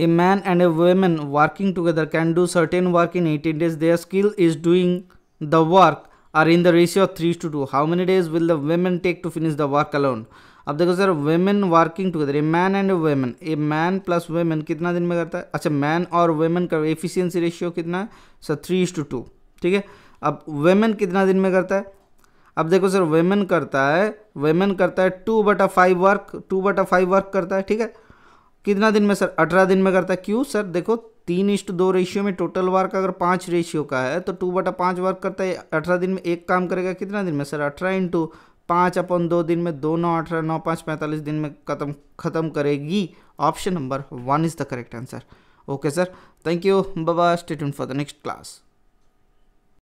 A man and a women working together can do certain work in eighteen days their skill is doing the work are in the ratio of three to two how many days will the women take to finish the work alone अब देखो sir women working together a man and women a man plus women कितना दिन में करता है अच्छा man और women का एफिशियंसी रेशियो कितना है sir three is to two ठीक है अब वेमेन कितना दिन में करता है अब देखो सर वेमेन करता है वेमेन करता है टू बटा फाइव वर्क टू बटा फाइव वर्क करता है ठीक है कितना दिन में सर अठारह दिन में करता है क्यों सर देखो तीन टू दो रेशियो में टोटल वर्क अगर पाँच रेशियो का है तो टू बटा पाँच वर्क करता है अठारह दिन में एक काम करेगा कितना दिन में सर अठारह इंटू पाँच अपन दो दिन में दो नौ अठारह नौ पाँच पैंतालीस दिन में खत्म खत्म करेगी option number one is the correct answer okay sir thank you बाबा stay tuned for the next class